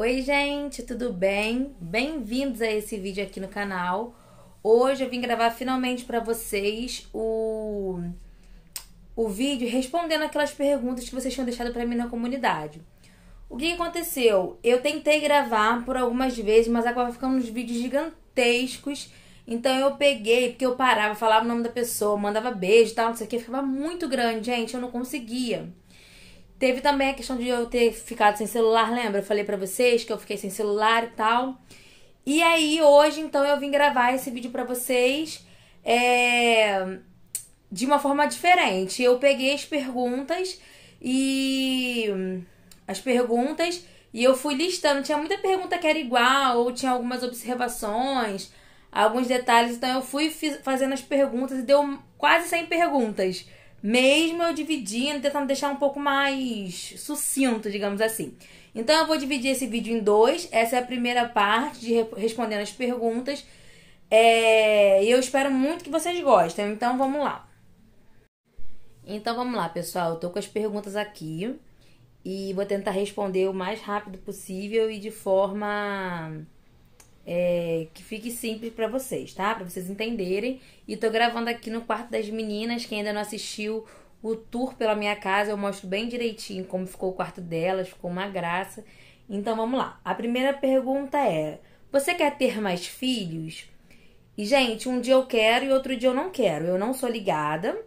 Oi, gente, tudo bem? Bem-vindos a esse vídeo aqui no canal. Hoje eu vim gravar finalmente para vocês o o vídeo respondendo aquelas perguntas que vocês tinham deixado para mim na comunidade. O que aconteceu? Eu tentei gravar por algumas vezes, mas agora ficando uns vídeos gigantescos. Então eu peguei, porque eu parava, falava o nome da pessoa, mandava beijo e tal, não sei o que, ficava muito grande, gente, eu não conseguia. Teve também a questão de eu ter ficado sem celular, lembra? Eu falei para vocês que eu fiquei sem celular e tal. E aí, hoje, então, eu vim gravar esse vídeo para vocês é, de uma forma diferente. Eu peguei as perguntas e. As perguntas e eu fui listando. Tinha muita pergunta que era igual, ou tinha algumas observações, alguns detalhes. Então, eu fui fazendo as perguntas e deu quase 100 perguntas. Mesmo eu dividindo, tentando deixar um pouco mais sucinto, digamos assim. Então eu vou dividir esse vídeo em dois. Essa é a primeira parte de respondendo as perguntas. É, e é... eu espero muito que vocês gostem. Então vamos lá. Então vamos lá, pessoal. Eu tô com as perguntas aqui e vou tentar responder o mais rápido possível e de forma é, que fique simples para vocês, tá? Para vocês entenderem. E tô gravando aqui no quarto das meninas. Quem ainda não assistiu o tour pela minha casa, eu mostro bem direitinho como ficou o quarto delas, ficou uma graça. Então vamos lá. A primeira pergunta é: você quer ter mais filhos? E gente, um dia eu quero e outro dia eu não quero. Eu não sou ligada.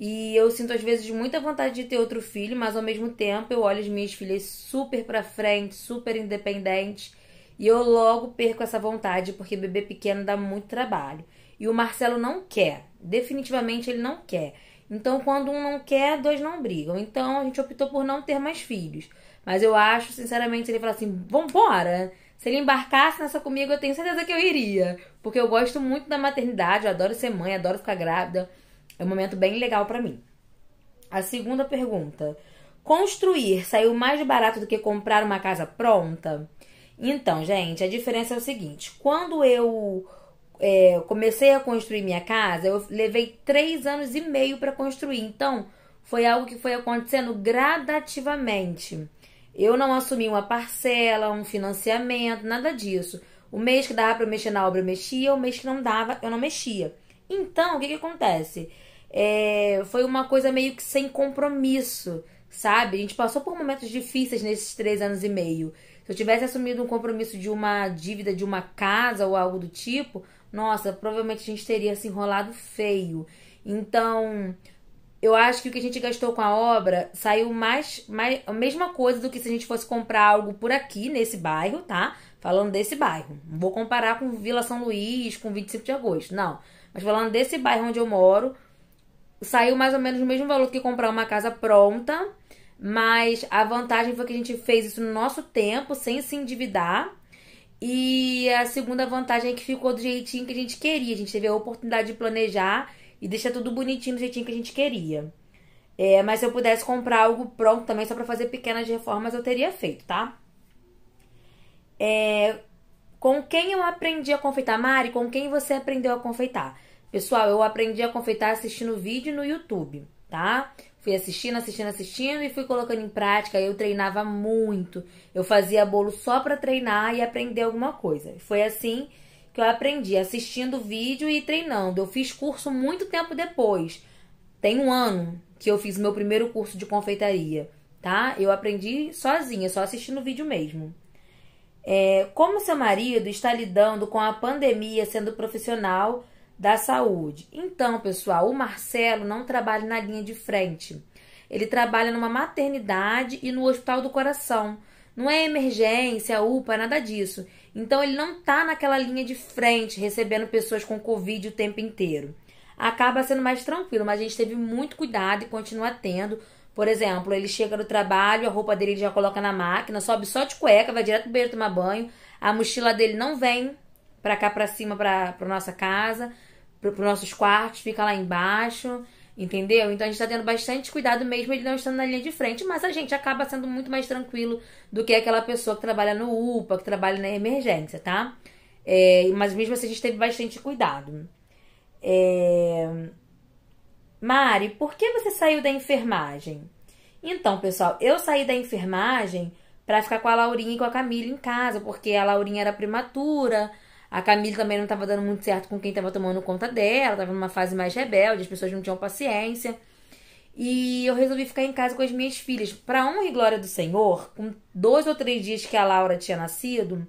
E eu sinto às vezes muita vontade de ter outro filho, mas ao mesmo tempo eu olho as minhas filhas super para frente, super independentes e eu logo perco essa vontade, porque bebê pequeno dá muito trabalho. E o Marcelo não quer, definitivamente ele não quer. Então, quando um não quer, dois não brigam. Então, a gente optou por não ter mais filhos. Mas eu acho, sinceramente, ele fala assim: vambora! Se ele embarcasse nessa comigo, eu tenho certeza que eu iria. Porque eu gosto muito da maternidade, eu adoro ser mãe, adoro ficar grávida. É um momento bem legal para mim. A segunda pergunta: construir saiu mais barato do que comprar uma casa pronta? Então, gente, a diferença é o seguinte: quando eu é, comecei a construir minha casa, eu levei três anos e meio para construir. Então, foi algo que foi acontecendo gradativamente. Eu não assumi uma parcela, um financiamento, nada disso. O mês que dava para mexer na obra, eu mexia. O mês que não dava, eu não mexia. Então, o que, que acontece? É, foi uma coisa meio que sem compromisso, sabe? A gente passou por momentos difíceis nesses três anos e meio. Se eu tivesse assumido um compromisso de uma dívida de uma casa ou algo do tipo, nossa, provavelmente a gente teria se enrolado feio. Então, eu acho que o que a gente gastou com a obra saiu mais, mais a mesma coisa do que se a gente fosse comprar algo por aqui, nesse bairro, tá? Falando desse bairro. Não vou comparar com Vila São Luís, com 25 de agosto, não. Mas falando desse bairro onde eu moro, saiu mais ou menos o mesmo valor que comprar uma casa pronta mas a vantagem foi que a gente fez isso no nosso tempo, sem se endividar. E a segunda vantagem é que ficou do jeitinho que a gente queria. A gente teve a oportunidade de planejar e deixar tudo bonitinho do jeitinho que a gente queria. É, mas se eu pudesse comprar algo pronto também só para fazer pequenas reformas, eu teria feito, tá? É, com quem eu aprendi a confeitar? Mari, com quem você aprendeu a confeitar? Pessoal, eu aprendi a confeitar assistindo vídeo no YouTube, tá? Fui assistindo, assistindo, assistindo e fui colocando em prática. Eu treinava muito. Eu fazia bolo só para treinar e aprender alguma coisa. Foi assim que eu aprendi, assistindo vídeo e treinando. Eu fiz curso muito tempo depois. Tem um ano que eu fiz meu primeiro curso de confeitaria, tá? Eu aprendi sozinha, só assistindo vídeo mesmo. É, como seu marido está lidando com a pandemia sendo profissional da saúde. Então, pessoal, o Marcelo não trabalha na linha de frente. Ele trabalha numa maternidade e no hospital do coração. Não é emergência, UPA, nada disso. Então ele não tá naquela linha de frente recebendo pessoas com Covid o tempo inteiro. Acaba sendo mais tranquilo, mas a gente teve muito cuidado e continua tendo. Por exemplo, ele chega no trabalho, a roupa dele ele já coloca na máquina, sobe só de cueca, vai direto pro banheiro tomar banho. A mochila dele não vem pra cá pra cima, pra, pra nossa casa para os nossos quartos, fica lá embaixo, entendeu? Então a gente está tendo bastante cuidado mesmo ele não estando na linha de frente, mas a gente acaba sendo muito mais tranquilo do que aquela pessoa que trabalha no UPA, que trabalha na emergência, tá? É, mas mesmo assim a gente teve bastante cuidado. É... Mari, por que você saiu da enfermagem? Então, pessoal, eu saí da enfermagem para ficar com a Laurinha e com a Camila em casa, porque a Laurinha era prematura, a Camille também não estava dando muito certo com quem estava tomando conta dela, estava numa fase mais rebelde, as pessoas não tinham paciência. E eu resolvi ficar em casa com as minhas filhas. Para honra e glória do Senhor, com dois ou três dias que a Laura tinha nascido,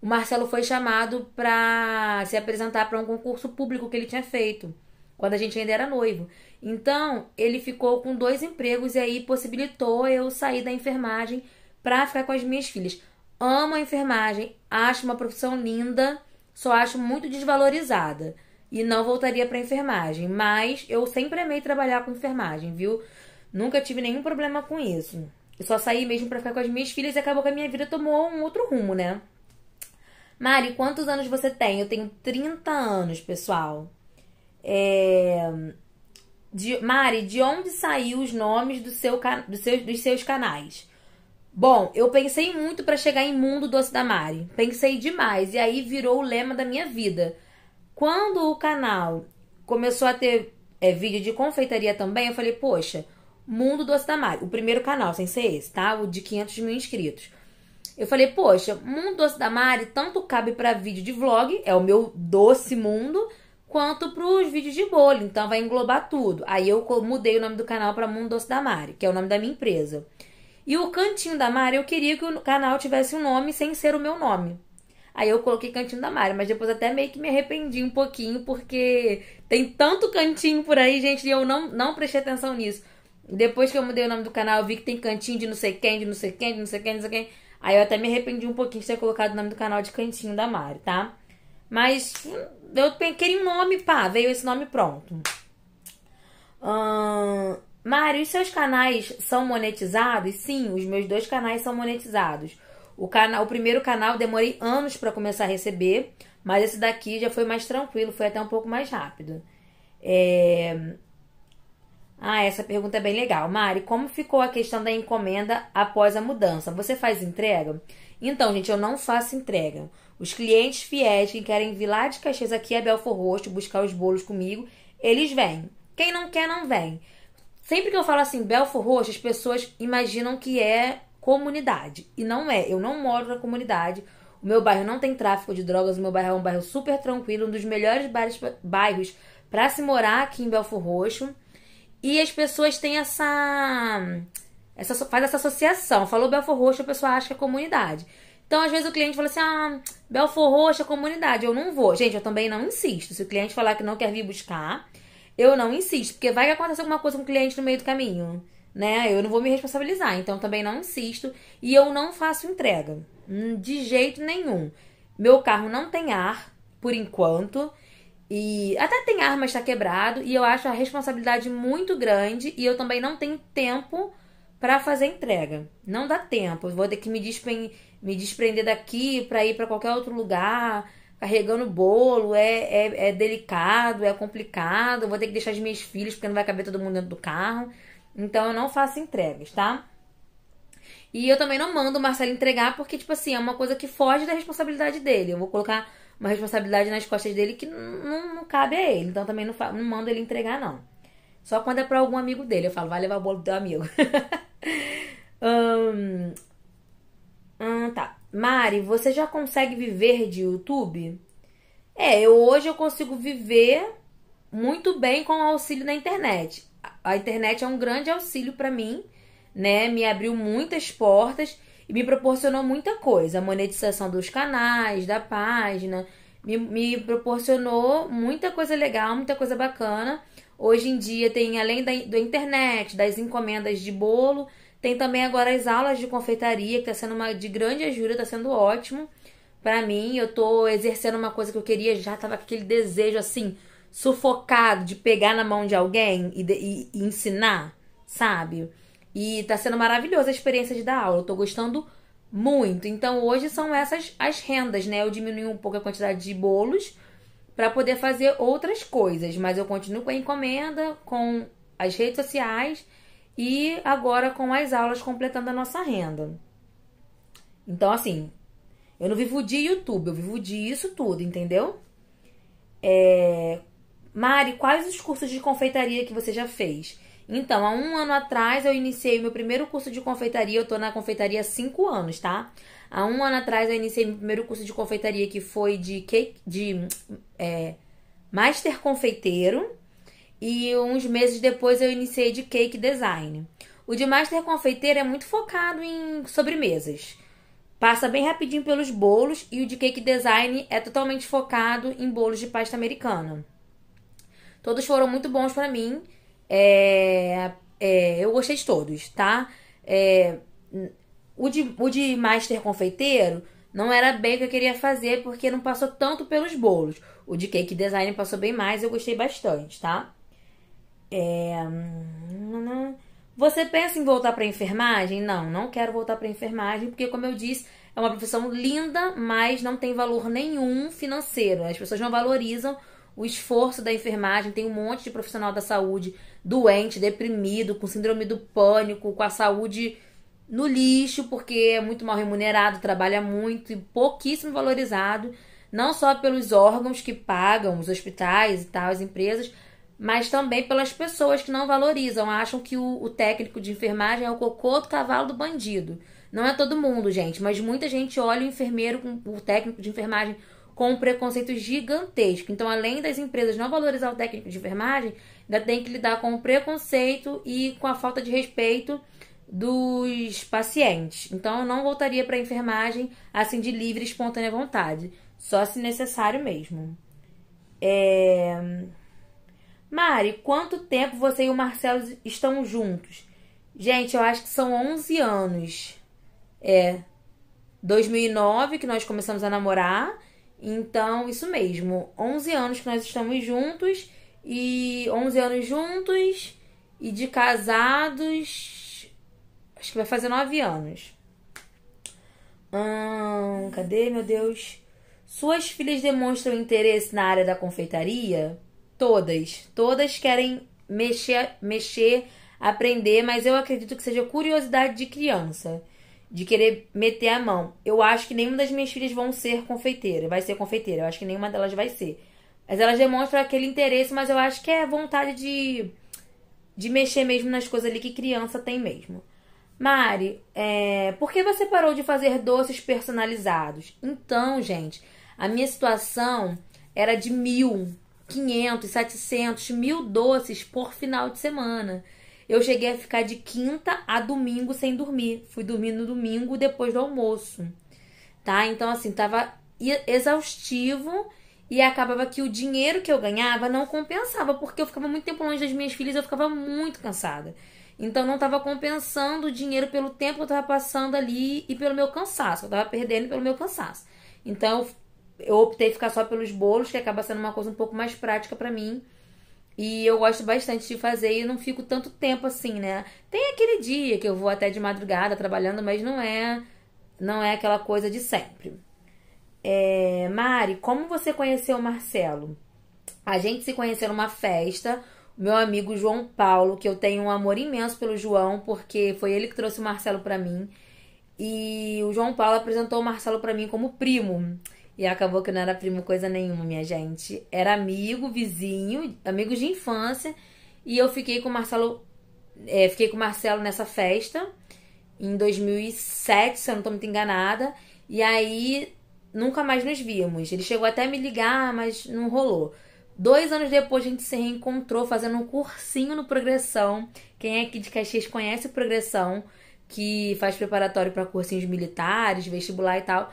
o Marcelo foi chamado para se apresentar para um concurso público que ele tinha feito, quando a gente ainda era noivo. Então, ele ficou com dois empregos e aí possibilitou eu sair da enfermagem para ficar com as minhas filhas. Amo a enfermagem, acho uma profissão linda, só acho muito desvalorizada. E não voltaria para enfermagem, mas eu sempre amei trabalhar com enfermagem, viu? Nunca tive nenhum problema com isso. Eu só saí mesmo para ficar com as minhas filhas e acabou que a minha vida tomou um outro rumo, né? Mari, quantos anos você tem? Eu tenho 30 anos, pessoal. É... De... Mari, de onde saiu os nomes do seu can... dos seus canais? Bom, eu pensei muito para chegar em Mundo Doce da Mari. Pensei demais e aí virou o lema da minha vida. Quando o canal começou a ter é, vídeo de confeitaria também, eu falei, poxa, Mundo Doce da Mari, o primeiro canal, sem ser esse, tá? O de 500 mil inscritos. Eu falei, poxa, Mundo Doce da Mari tanto cabe para vídeo de vlog, é o meu doce mundo, quanto para os vídeos de bolo, então vai englobar tudo. Aí eu mudei o nome do canal para Mundo Doce da Mari, que é o nome da minha empresa. E o Cantinho da Mari, eu queria que o canal tivesse um nome sem ser o meu nome. Aí eu coloquei Cantinho da Mari, mas depois até meio que me arrependi um pouquinho, porque tem tanto cantinho por aí, gente, e eu não, não prestei atenção nisso. Depois que eu mudei o nome do canal, eu vi que tem cantinho de não sei quem, de não sei quem, de não sei quem, de não sei quem. Aí eu até me arrependi um pouquinho de ter colocado o nome do canal de Cantinho da Mari, tá? Mas eu queria um nome, pá, veio esse nome pronto. Ahn. Uh... Mário, os seus canais são monetizados? Sim, os meus dois canais são monetizados. O, canal, o primeiro canal demorei anos para começar a receber, mas esse daqui já foi mais tranquilo, foi até um pouco mais rápido. É... Ah, essa pergunta é bem legal. Mari, como ficou a questão da encomenda após a mudança? Você faz entrega? Então, gente, eu não faço entrega. Os clientes fiéis que querem vir lá de Caxias aqui a é Belfor Rosto buscar os bolos comigo, eles vêm. Quem não quer, não vem. Sempre que eu falo assim, Belfor Roxo, as pessoas imaginam que é comunidade. E não é. Eu não moro na comunidade. O meu bairro não tem tráfico de drogas. O meu bairro é um bairro super tranquilo. Um dos melhores bairros para se morar aqui em Belfor Roxo. E as pessoas têm essa. essa faz essa associação. Falou Belfor Roxo, a pessoa acha que é comunidade. Então, às vezes, o cliente fala assim: ah, Belfor Roxo é comunidade, eu não vou. Gente, eu também não insisto. Se o cliente falar que não quer vir buscar, eu não insisto, porque vai que acontece alguma coisa com o cliente no meio do caminho, né? Eu não vou me responsabilizar, então também não insisto e eu não faço entrega, hum, de jeito nenhum. Meu carro não tem ar por enquanto. E até tem ar, mas tá quebrado, e eu acho a responsabilidade muito grande e eu também não tenho tempo para fazer entrega. Não dá tempo, eu vou ter que me, despen- me desprender daqui para ir para qualquer outro lugar carregando bolo, é, é, é delicado, é complicado, vou ter que deixar as minhas filhas porque não vai caber todo mundo dentro do carro. Então eu não faço entregas, tá? E eu também não mando o Marcelo entregar porque, tipo assim, é uma coisa que foge da responsabilidade dele. Eu vou colocar uma responsabilidade nas costas dele que não, não cabe a ele. Então também não, não mando ele entregar, não. Só quando é pra algum amigo dele. Eu falo, vai levar o bolo do teu amigo. um, Mari, você já consegue viver de YouTube? É, eu, hoje eu consigo viver muito bem com o auxílio da internet. A internet é um grande auxílio para mim, né? Me abriu muitas portas e me proporcionou muita coisa. A monetização dos canais, da página, me, me proporcionou muita coisa legal, muita coisa bacana. Hoje em dia tem, além da, da internet, das encomendas de bolo, tem também agora as aulas de confeitaria, que está sendo uma de grande ajuda, está sendo ótimo para mim. Eu tô exercendo uma coisa que eu queria, já tava com aquele desejo assim, sufocado de pegar na mão de alguém e, de, e, e ensinar, sabe? E tá sendo maravilhosa a experiência de dar aula. Eu tô gostando muito. Então hoje são essas as rendas, né? Eu diminui um pouco a quantidade de bolos para poder fazer outras coisas, mas eu continuo com a encomenda, com as redes sociais e agora com as aulas completando a nossa renda. Então, assim, eu não vivo de YouTube, eu vivo de isso tudo, entendeu? É... Mari, quais os cursos de confeitaria que você já fez? Então, há um ano atrás eu iniciei meu primeiro curso de confeitaria. Eu tô na confeitaria há cinco anos, tá? Há um ano atrás eu iniciei meu primeiro curso de confeitaria que foi de cake, de é, master confeiteiro e uns meses depois eu iniciei de cake design. O de master confeiteiro é muito focado em sobremesas. Passa bem rapidinho pelos bolos e o de cake design é totalmente focado em bolos de pasta americana. Todos foram muito bons para mim. É, é, eu gostei de todos, tá? É, o, de, o de master confeiteiro não era bem o que eu queria fazer porque não passou tanto pelos bolos. O de cake design passou bem mais, eu gostei bastante, tá? É... Você pensa em voltar para enfermagem? Não, não quero voltar para enfermagem, porque como eu disse, é uma profissão linda, mas não tem valor nenhum financeiro. As pessoas não valorizam o esforço da enfermagem. Tem um monte de profissional da saúde doente, deprimido, com síndrome do pânico, com a saúde no lixo, porque é muito mal remunerado, trabalha muito e pouquíssimo valorizado, não só pelos órgãos que pagam, os hospitais e tal, as empresas, mas também pelas pessoas que não valorizam, acham que o, o técnico de enfermagem é o cocô do cavalo do bandido. Não é todo mundo, gente, mas muita gente olha o enfermeiro, com, o técnico de enfermagem, com um preconceito gigantesco. Então, além das empresas não valorizar o técnico de enfermagem, ainda tem que lidar com o preconceito e com a falta de respeito dos pacientes. Então, eu não voltaria para a enfermagem assim de livre e espontânea vontade, só se necessário mesmo. É... Mari, quanto tempo você e o Marcelo estão juntos? Gente, eu acho que são 11 anos. É. 2009 que nós começamos a namorar. Então, isso mesmo. 11 anos que nós estamos juntos. E 11 anos juntos. E de casados. Acho que vai fazer 9 anos. Hum, cadê, meu Deus? Suas filhas demonstram interesse na área da confeitaria? Todas. Todas querem mexer, mexer, aprender, mas eu acredito que seja curiosidade de criança. De querer meter a mão. Eu acho que nenhuma das minhas filhas vão ser confeiteira. Vai ser confeiteira. Eu acho que nenhuma delas vai ser. Mas elas demonstram aquele interesse, mas eu acho que é vontade de, de mexer mesmo nas coisas ali que criança tem mesmo. Mari, é, por que você parou de fazer doces personalizados? Então, gente, a minha situação era de mil 500, 700, mil doces por final de semana. Eu cheguei a ficar de quinta a domingo sem dormir. Fui dormir no domingo depois do almoço. Tá? Então, assim, tava exaustivo e acabava que o dinheiro que eu ganhava não compensava, porque eu ficava muito tempo longe das minhas filhas, eu ficava muito cansada. Então, não estava compensando o dinheiro pelo tempo que eu estava passando ali e pelo meu cansaço. Eu estava perdendo pelo meu cansaço. Então, eu eu optei ficar só pelos bolos, que acaba sendo uma coisa um pouco mais prática para mim. E eu gosto bastante de fazer e não fico tanto tempo assim, né? Tem aquele dia que eu vou até de madrugada trabalhando, mas não é não é aquela coisa de sempre. É, Mari, como você conheceu o Marcelo? A gente se conheceu numa festa. Meu amigo João Paulo, que eu tenho um amor imenso pelo João, porque foi ele que trouxe o Marcelo para mim. E o João Paulo apresentou o Marcelo para mim como primo. E acabou que não era primo coisa nenhuma, minha gente. Era amigo, vizinho, amigos de infância. E eu fiquei com o Marcelo, é, fiquei com Marcelo nessa festa em 2007, se eu não tô muito enganada. E aí nunca mais nos vimos. Ele chegou até a me ligar, mas não rolou. Dois anos depois a gente se reencontrou fazendo um cursinho no Progressão. Quem é aqui de Caxias conhece o Progressão, que faz preparatório para cursinhos militares, vestibular e tal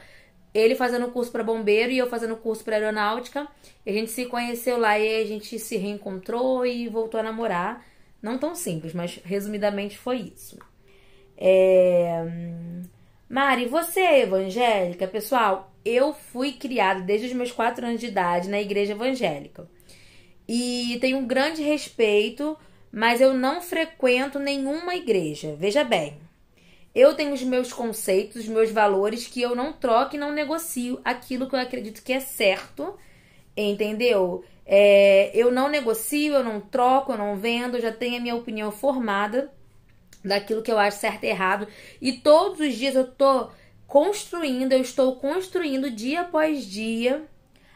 ele fazendo curso para bombeiro e eu fazendo curso para aeronáutica. a gente se conheceu lá e a gente se reencontrou e voltou a namorar. Não tão simples, mas resumidamente foi isso. É... Mari, você é evangélica? Pessoal, eu fui criada desde os meus 4 anos de idade na igreja evangélica. E tenho um grande respeito, mas eu não frequento nenhuma igreja. Veja bem, eu tenho os meus conceitos, os meus valores que eu não troco e não negocio aquilo que eu acredito que é certo, entendeu? É, eu não negocio, eu não troco, eu não vendo, eu já tenho a minha opinião formada daquilo que eu acho certo e errado. E todos os dias eu tô construindo, eu estou construindo dia após dia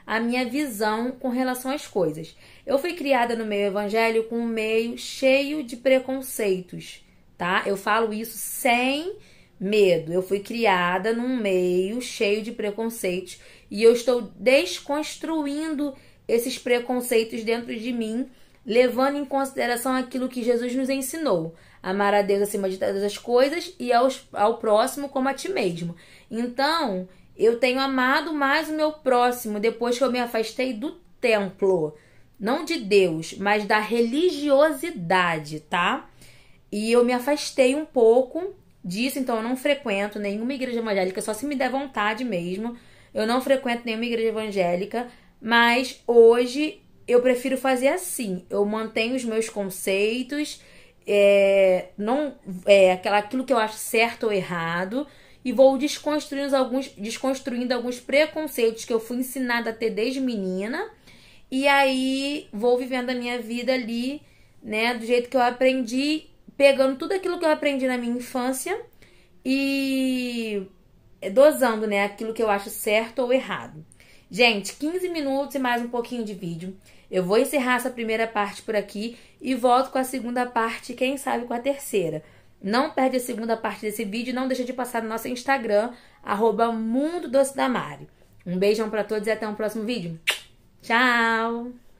a minha visão com relação às coisas. Eu fui criada no meio evangélico com um meio cheio de preconceitos tá? Eu falo isso sem medo. Eu fui criada num meio cheio de preconceitos e eu estou desconstruindo esses preconceitos dentro de mim, levando em consideração aquilo que Jesus nos ensinou: amar a Deus acima de todas as coisas e aos, ao próximo como a ti mesmo. Então, eu tenho amado mais o meu próximo depois que eu me afastei do templo, não de Deus, mas da religiosidade, tá? E eu me afastei um pouco disso, então eu não frequento nenhuma igreja evangélica, só se me der vontade mesmo. Eu não frequento nenhuma igreja evangélica, mas hoje eu prefiro fazer assim. Eu mantenho os meus conceitos, é, não é, aquilo que eu acho certo ou errado, e vou desconstruindo alguns, desconstruindo alguns preconceitos que eu fui ensinada a ter desde menina. E aí vou vivendo a minha vida ali, né, do jeito que eu aprendi pegando tudo aquilo que eu aprendi na minha infância e dosando, né, aquilo que eu acho certo ou errado. Gente, 15 minutos e mais um pouquinho de vídeo. Eu vou encerrar essa primeira parte por aqui e volto com a segunda parte, quem sabe com a terceira. Não perde a segunda parte desse vídeo, não deixa de passar no nosso Instagram, arroba Mundo Doce da Mari. Um beijão para todos e até o um próximo vídeo. Tchau!